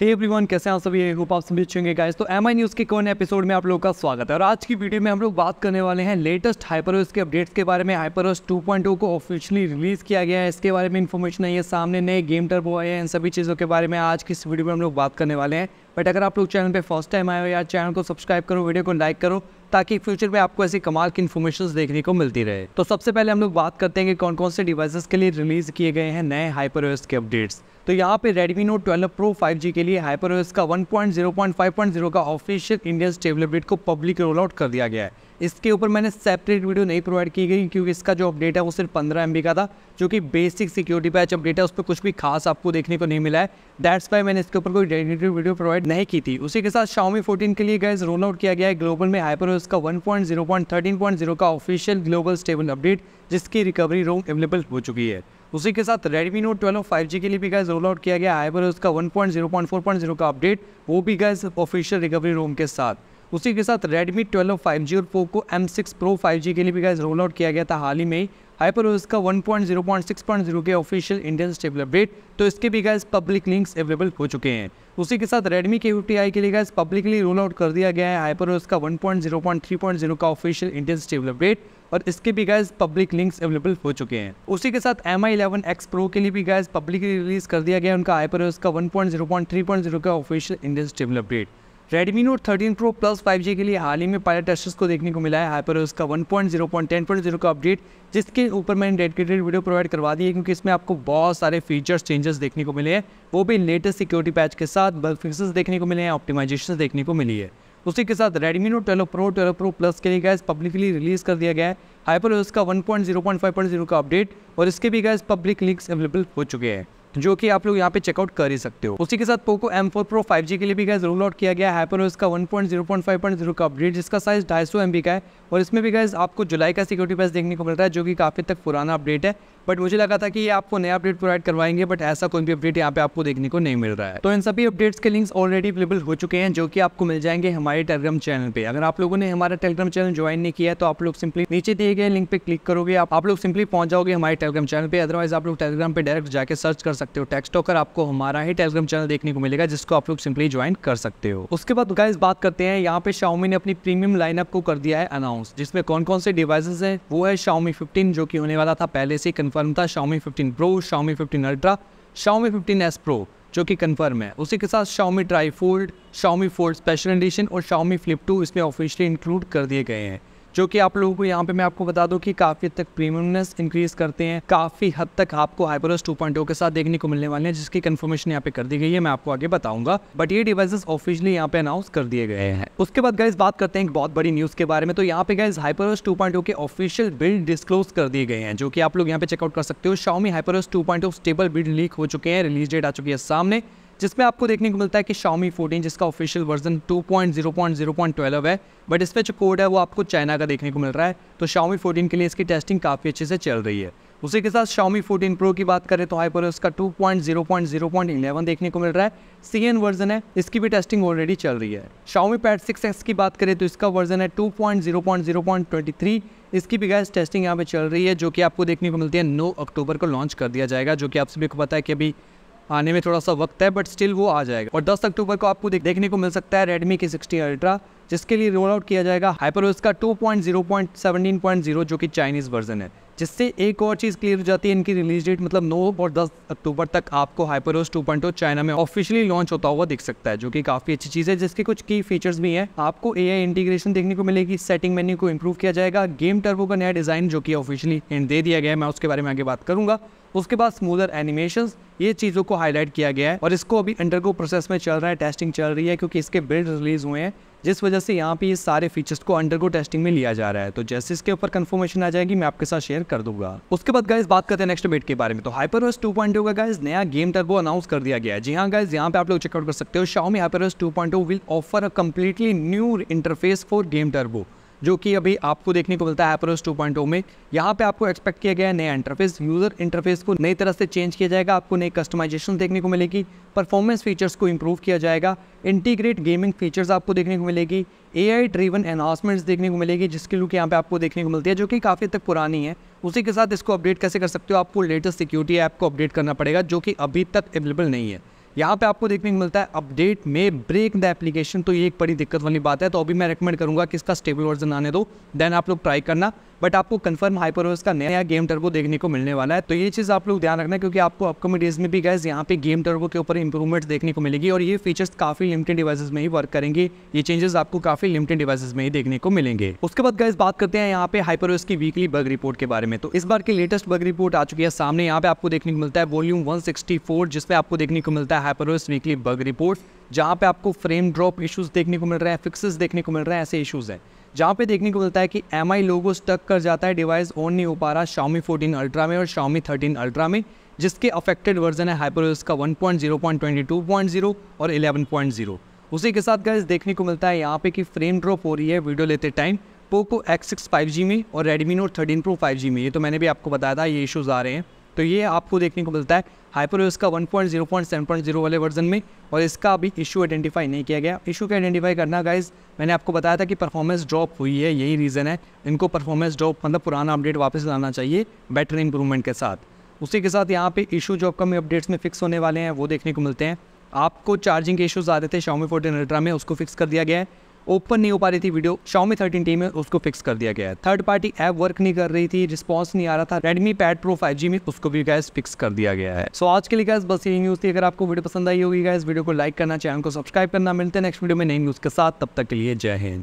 hey everyone कैसे हैं आप सभी होप आप सभी अच्छे होंगे गाइस तो एम आई न्यूज़ के कौन एपिसोड में आप लोगों का स्वागत है और आज की वीडियो में हम लोग बात करने वाले हैं लेटेस्ट हाइपरओस के अपडेट्स के बारे में हाइपरओस 2.0 को ऑफिशियली रिलीज़ किया गया है इसके बारे में इन्फॉर्मेशन आई है सामने नए गेम टर्ब हुए हैं इन सभी चीज़ों के बारे में आज की इस वीडियो में हम लोग बात करने वाले हैं बट अगर आप लोग चैनल पे फर्स्ट टाइम आए हो या चैनल को सब्सक्राइब करो वीडियो को लाइक करो ताकि फ्यूचर में आपको ऐसी कमाल की इन्फॉर्मेशन देखने को मिलती रहे तो सबसे पहले हम लोग बात करते हैं कि कौन कौन से डिवाइसेस के लिए रिलीज किए गए हैं नए हाइपर के अपडेट्स तो यहाँ पे Redmi Note 12 Pro 5G के लिए हाइपर का 1.0.5.0 का ऑफिशियल इंडियन अपडेट को पब्लिक रोल आउट कर दिया गया है इसके ऊपर मैंने सेपरेट वीडियो नहीं प्रोवाइड की गई क्योंकि इसका जो अपडेट है वो सिर्फ पंद्रह एम का था जो कि बेसिक सिक्योरिटी पैच अपडेट है उस पर कुछ भी खास आपको देखने को नहीं मिला है दैट्स वाई मैंने इसके ऊपर कोई डेडिकेटेड वीडियो प्रोवाइड नहीं की थी उसी के साथ शाओमी 14 के लिए गैस रोल आउट किया गया है ग्लोबल में हाइपर का 1.0.13.0 का ऑफिशियल ग्लोबल स्टेबल अपडेट जिसकी रिकवरी रोम अवेलेबल हो चुकी है उसी के साथ Redmi Note 12 5G के लिए भी गैस रोल आउट किया गया हाइपर उसका 1.0.4.0 का अपडेट वो भी गैस ऑफिशियल रिकवरी रोम के साथ उसी के साथ Redmi 12 5G और Poco M6 Pro 5G के लिए भी गाइज रोल आउट किया गया था हाल ही में हाइपर हाइपरओएस का 1.0.6.0 के ऑफिशियल इंडियन स्टेबल अपडेट तो इसके भी गैस पब्लिक लिंक्स अवेलेबल हो चुके हैं उसी के साथ Redmi यू के लिए गैस पब्लिकली रोल आउट कर दिया गया है हाइपरओएस का 1.0.3.0 का ऑफिशियल इंडियन स्टेबल अपडेट और इसके भी गैस पब्लिक लिंक्स अवेलेबल हो चुके हैं उसी के साथ M I eleven X pro के लिए भी गैस पब्लिकली रिलीज कर दिया गया उनका हाइपरओएस का जीरो का official Indian stable update Redmi Note 13 pro plus 5G के लिए हाल ही में पायलट टेस्टर्स को देखने को मिला है पर उसका 1.0.10.0 का अपडेट जिसके ऊपर मैंने डेडिकेटेड वीडियो प्रोवाइड करवा दी है क्योंकि इसमें आपको बहुत सारे फीचर्स चेंजेस देखने को मिले हैं वो भी लेटेस्ट सिक्योरिटी पैच के साथ बल्क फिक्सेस देखने को मिले हैं ऑप्टिमाइजेशन देखने को मिली है उसी के साथ Redmi Note 12 Pro 12 Pro Plus के लिए गैस पब्लिकली रिलीज़ कर दिया गया है हाइपर का 1.0.5.0 का अपडेट और इसके भी गैस पब्लिक लिंक्स अवेलेबल हो चुके हैं जो कि आप लोग यहाँ पे चेकआउट कर ही सकते हो उसी के साथ Poco M four pro five G के लिए भी गैस रोल आउट किया गया है इसका one point zero point five point zero का अपडेट जिसका साइज ढाई सौ एम बी का है और इसमें भी गैस आपको जुलाई का सिक्योरिटी पैस देखने को मिलता है जो कि काफ़ी तक पुराना अपडेट है बट मुझे लगा था कि ये आपको नया अपडेट प्रोवाइड करवाएंगे बट ऐसा कोई भी अपडेट यहाँ पे आपको देखने को नहीं मिल रहा है तो इन सभी अपडेट्स के लिंक्स ऑलरेडी अवेलेबल हो चुके हैं जो कि आपको मिल जाएंगे हमारे टेलीग्राम चैनल पे अगर आप लोगों ने हमारा टेलीग्राम चैनल ज्वाइन नहीं किया है तो आप लोग सिंपली नीचे दिए गए लिंक पे क्लिक करोगे आप, आप लोग सिंपली पहुंच जाओगे हमारे टेलीग्राम चैनल पर अदरवाइज आप लोग टेलीग्राम पर डायरेक्ट जाकर सर्च कर सकते सकते हो टैक्स टॉकर आपको हमारा ही टेलीग्राम चैनल देखने को मिलेगा जिसको आप लोग सिंपली ज्वाइन कर सकते हो उसके बाद गाइज बात करते हैं यहाँ पे शाओमी ने अपनी प्रीमियम लाइनअप को कर दिया है अनाउंस जिसमें कौन कौन से डिवाइसेज है वो है शाओमी फिफ्टीन जो की होने वाला था पहले से कन्फर्म था Xiaomi fifteen pro Xiaomi fifteen ultra Xiaomi fifteen S pro जो कि कंफर्म है उसी के साथ Xiaomi tri fold Xiaomi fold special edition और शाओमी फ्लिप टू इसमें ऑफिशियली इंक्लूड कर दिए गए हैं जो कि आप लोगों को यहाँ पे मैं आपको बता दूँ कि काफ़ी हद तक प्रीमियमनेस इंक्रीज करते हैं काफ़ी हद तक आपको हाइपरस टू oh के साथ देखने को मिलने वाले हैं जिसकी कन्फर्मेशन यहाँ पे कर दी गई है मैं आपको आगे बताऊंगा बट ये डिवाइसेस ऑफिशियली यहाँ पे अनाउंस कर दिए गए हैं उसके बाद गाइज बात करते हैं एक बहुत बड़ी न्यूज़ के बारे में तो यहाँ पे गाइज हाइपरस टू के ऑफिशियल बिल्ड डिस्कलोज कर दिए गए हैं जो कि आप लोग यहाँ पे चेकआउट कर सकते हो Xiaomi HyperOS two stable build leak हो चुके हैं रिलीज डेट आ चुकी है सामने जिसमें आपको देखने को मिलता है कि Xiaomi 14 जिसका ऑफिशियल वर्जन 2.0.0.12 है बट इस पर जो कोड है वो आपको चाइना का देखने को मिल रहा है तो Xiaomi 14 के लिए इसकी टेस्टिंग काफ़ी अच्छे से चल रही है उसी के साथ Xiaomi 14 Pro की बात करें तो पर उसका इलेवन देखने को मिल रहा है सी वर्जन है इसकी भी टेस्टिंग ऑलरेडी चल रही है Xiaomi Pad 6s की बात करें तो इसका वर्जन है 2.0.0.23 इसकी भी गैस टेस्टिंग यहाँ पे चल रही है जो कि आपको देखने को मिलती है नौ अक्टूबर को लॉन्च कर दिया जाएगा जो कि आप सभी को पता है कि अभी आने में थोड़ा सा वक्त है बट स्टिल वो आ जाएगा और 10 अक्टूबर को आपको देखने को मिल सकता है रेडमी के 60 अल्ट्रा जिसके लिए रोल आउट किया जाएगा हाइपर का 2.0.17.0 जो कि चाइनीज़ वर्जन है जिससे एक और चीज़ क्लियर हो जाती है इनकी रिलीज डेट मतलब नौ और दस अक्टूबर तक आपको हाइपरोस टू पॉइंट चाइना में ऑफिशियली लॉन्च होता हुआ दिख सकता है जो कि काफ़ी अच्छी चीज़ है जिसके कुछ की फीचर्स भी हैं आपको ए इंटीग्रेशन देखने को मिलेगी सेटिंग मेन्यू को इम्प्रूव किया जाएगा गेम टर्बो का नया डिज़ाइन जो कि ऑफिशियली एंड दे दिया गया है मैं उसके बारे में आगे बात करूँगा उसके बाद स्मूदर एनिमेशन ये चीज़ों को हाईलाइट किया गया है और इसको अभी अंडरगो प्रोसेस में चल रहा है टेस्टिंग चल रही है क्योंकि इसके बिल्ड रिलीज हुए हैं जिस वजह से यहाँ पे ये सारे फीचर्स को अंडरगो टेस्टिंग में लिया जा रहा है तो जैसे इसके ऊपर कंफर्मेशन आ जाएगी मैं आपके साथ शेयर कर दूंगा उसके बाद गाइज बात करते हैं नेक्स्ट अपडेट के बारे में तो हाइपरवर्स टू पॉइंट गाइज नया गेम टर्बो अनाउंस कर दिया गया है जी हाँ गाइज यहाँ पे आप लोग चेकआउट कर सकते हो Xiaomi HyperOS two point will offer a completely new interface for game turbo जो कि अभी आपको देखने को मिलता है एप्रोस 2.0 में यहाँ पे आपको एक्सपेक्ट किया गया है नया इंटरफेस यूज़र इंटरफेस को नई तरह से चेंज किया जाएगा आपको नई कस्टमाइजेशन देखने को मिलेगी परफॉर्मेंस फीचर्स को इम्प्रूव किया जाएगा इंटीग्रेट गेमिंग फीचर्स आपको देखने को मिलेगी ए आई ड्रीवन एनहांसमेंट्स देखने को मिलेगी जिसके लुक यहाँ पे आपको देखने को मिलती है जो कि काफ़ी तक पुरानी है उसी के साथ इसको अपडेट कैसे कर सकते हो आपको लेटेस्ट सिक्योरिटी ऐप को अपडेट करना पड़ेगा जो कि अभी तक अवेलेबल नहीं है यहाँ पे आपको देखने को मिलता है अपडेट में ब्रेक द एप्लीकेशन तो ये एक बड़ी दिक्कत वाली बात है तो अभी मैं रिकमेंड करूँगा कि इसका स्टेबल वर्जन आने दो देन आप लोग ट्राई करना बट आपको कन्फर्म हाइपरवर्स का नया गेम टर्बो देखने को मिलने वाला है तो ये चीज़ आप लोग ध्यान रखना क्योंकि आपको अपकमिंग डेज में भी गैस यहाँ पे गेम टर्बो के ऊपर इंप्रूवमेंट्स देखने को मिलेगी और ये फीचर्स काफ़ी लिमिटेड डिवाइसेज में ही वर्क करेंगे ये चेंजेस आपको काफ़ी लिमिटेड डिवाइसेज में ही देखने को मिलेंगे उसके बाद गैस बात करते हैं यहाँ पे हाइपरवर्स की वीकली बग रिपोर्ट के बारे में तो इस बार की लेटेस्ट बग रिपोर्ट आ चुकी है सामने यहाँ पे आपको देखने को मिलता है वॉल्यूम फोर जिसमें आपको देखने को मिलता है हाइपरवर्स वीकली बग रिपोर्ट जहाँ पे आपको फ्रेम ड्रॉप इशूज़ देखने को मिल रहा है फिक्सेस देखने को मिल रहा है ऐसे इशूज़ हैं जहाँ पे देखने को मिलता है कि एम आई लोगो स्टक कर जाता है डिवाइस ऑन नहीं हो पा रहा शामी फोर्टीन अल्ट्रा में और शामी थर्टीन अल्ट्रा में जिसके अफेक्टेड वर्जन है हाइपरवेस का one point point point zero twenty two zero और पॉइंट जीरो उसी के साथ गैस देखने को मिलता है यहाँ पे कि फ्रेम ड्रॉप हो रही है वीडियो लेते time Poco X six five G में और Redmi Note thirteen pro five G में ये तो मैंने भी आपको बताया था ये इशूज़ आ रहे हैं तो ये आपको देखने को मिलता है हाइपरवेव्स का 1.0.7.0 वाले वर्जन में और इसका अभी इशू आइडेंटिफाई नहीं किया गया इशू का आइडेंटिफाई करना गाइज मैंने आपको बताया था कि परफॉर्मेंस ड्रॉप हुई है यही रीज़न है इनको परफॉर्मेंस ड्रॉप मतलब पुराना अपडेट वापस लाना चाहिए बेटर इंप्रूवमेंट के साथ उसी के साथ यहाँ पे इशू जो अपकमिंग अपडेट्स में फिक्स होने वाले हैं वो देखने को मिलते हैं आपको चार्जिंग के इशूज़ आते थे शाउमी फोर्टीन अल्ट्रा में उसको फिक्स कर दिया गया है ओपन नहीं हो पा रही थी वीडियो शॉमी थर्टीन टी में उसको फिक्स कर दिया गया है थर्ड पार्टी ऐप वर्क नहीं कर रही थी रिस्पॉन्स नहीं आ रहा था Redmi प्रो फाइव जी में उसको भी गैस फिक्स कर दिया गया है सो so, आज के लिए गैस बस यही न्यूज़ थी अगर आपको वीडियो पसंद आई होगी गैस वीडियो को लाइक करना चैनल को सब्सक्राइब करना मिलते हैं नेक्स्ट वीडियो में नई न्यूज़ के साथ तब तक के लिए जय हिंद